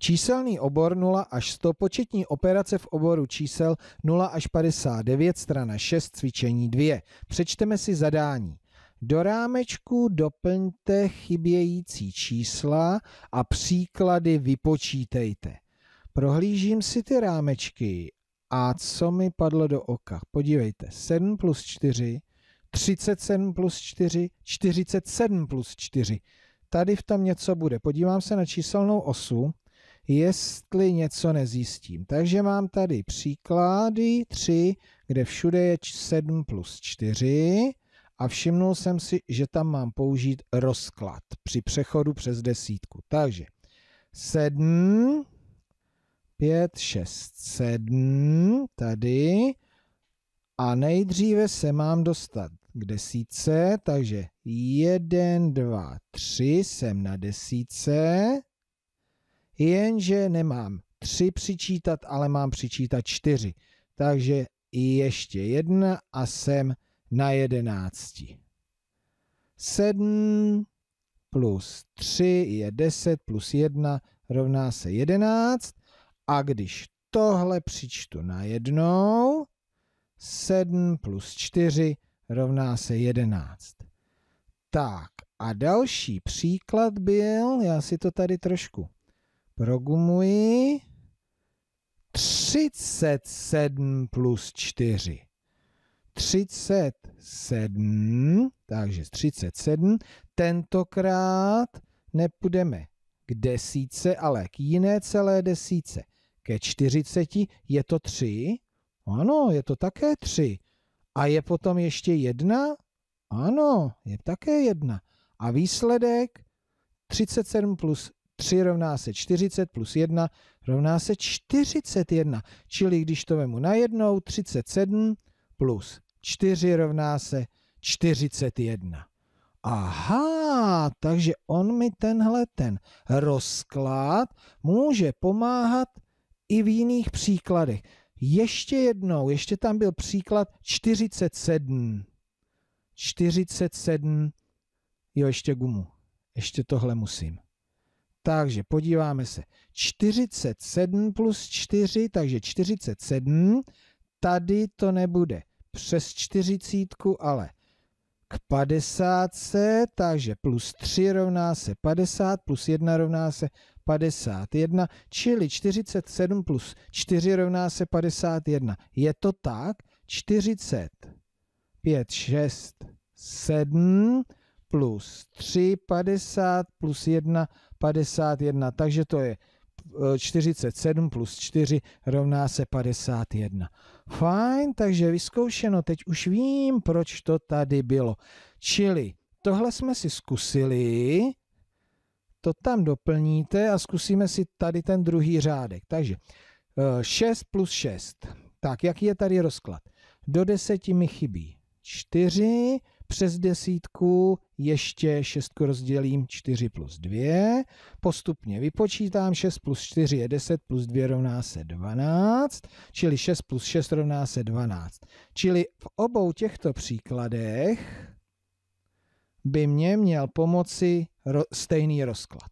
Číselný obor 0 až 100, početní operace v oboru čísel 0 až 59, strana 6, cvičení 2. Přečteme si zadání. Do rámečku doplňte chybějící čísla a příklady vypočítejte. Prohlížím si ty rámečky a co mi padlo do oka? Podívejte, 7 plus 4, 37 plus 4, 47 plus 4. Tady v tom něco bude. Podívám se na číselnou osu jestli něco nezjistím. Takže mám tady příklady 3, kde všude je 7 plus 4 a všimnul jsem si, že tam mám použít rozklad při přechodu přes desítku. Takže 7, 5, 6, 7, tady a nejdříve se mám dostat k desíce, takže 1, 2, 3 jsem na desíce. Jenže nemám tři přičítat, ale mám přičítat čtyři. Takže ještě jedna a jsem na jedenácti. Sedm plus tři je deset plus jedna rovná se jedenáct. A když tohle přičtu na jednou, sedm plus čtyři rovná se jedenáct. Tak a další příklad byl, já si to tady trošku progumuji 37 plus 4. 37, takže 37, tentokrát nepůjdeme k desíce, ale k jiné celé desíce. Ke 40 je to 3? Ano, je to také 3. A je potom ještě jedna? Ano, je také jedna. A výsledek 37 plus 3 rovná se 40 plus 1 rovná se 41. Čili když to vemu najednou, 37 plus 4 rovná se 41. Aha, takže on mi tenhle ten rozklad může pomáhat i v jiných příkladech. Ještě jednou, ještě tam byl příklad 47. 47, jo, ještě gumu, ještě tohle musím takže podíváme se. 47 plus 4, takže 47. Tady to nebude přes 40. ale k 50, takže plus 3 rovná se 50, plus 1 rovná se 51, čili 47 plus 4 rovná se 51. Je to tak? 40, 5, 6, 7, plus 3, 50 plus 1, 51. Takže to je 47 eh, plus 4 rovná se 51. Fajn, takže vyzkoušeno, teď už vím, proč to tady bylo. Čili tohle jsme si zkusili, to tam doplníte a zkusíme si tady ten druhý řádek. Takže 6 eh, plus 6. Tak, jaký je tady rozklad? Do 10 mi chybí 4, přes desítku ještě šestku rozdělím 4 plus 2, postupně vypočítám 6 plus 4 je 10 plus 2 rovná se 12, čili 6 plus 6 rovná se 12. Čili v obou těchto příkladech by mě měl pomoci ro stejný rozklad.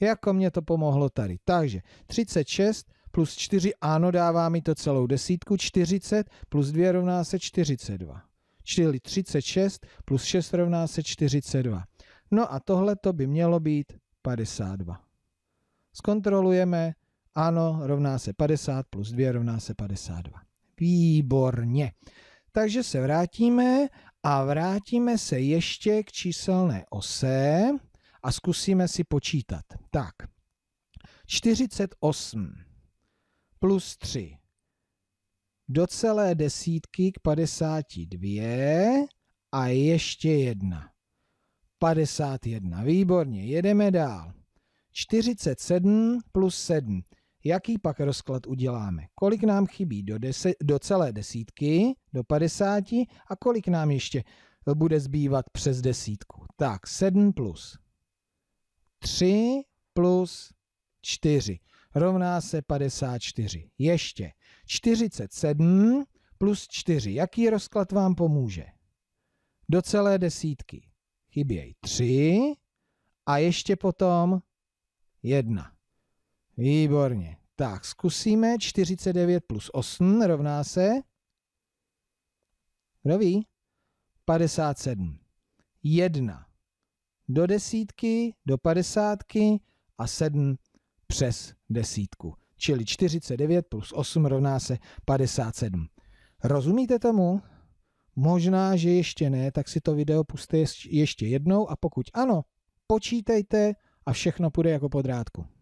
Jako mě to pomohlo tady. Takže 36 plus 4, ano, dává mi to celou desítku, 40 plus 2 rovná se 42 čili 36 plus 6 rovná se 42. No a tohle to by mělo být 52. Zkontrolujeme, ano, rovná se 50 plus 2 rovná se 52. Výborně. Takže se vrátíme a vrátíme se ještě k číselné ose a zkusíme si počítat. Tak, 48 plus 3 do celé desítky k 52 a ještě jedna. 51. Výborně, jedeme dál. 47 plus 7. Jaký pak rozklad uděláme? Kolik nám chybí do, desi, do celé desítky, do 50 a kolik nám ještě bude zbývat přes desítku? Tak, 7 plus 3 plus 4 rovná se 54. Ještě 47 plus 4. Jaký rozklad vám pomůže? Do celé desítky chybějí 3 a ještě potom 1. Výborně. Tak, zkusíme 49 plus 8 rovná se kdo ví? 57. 1. Do desítky, do padesátky a 7 přes desítku čili 49 plus 8 rovná se 57. Rozumíte tomu? Možná, že ještě ne, tak si to video puste ještě jednou a pokud ano, počítejte a všechno půjde jako podrádku.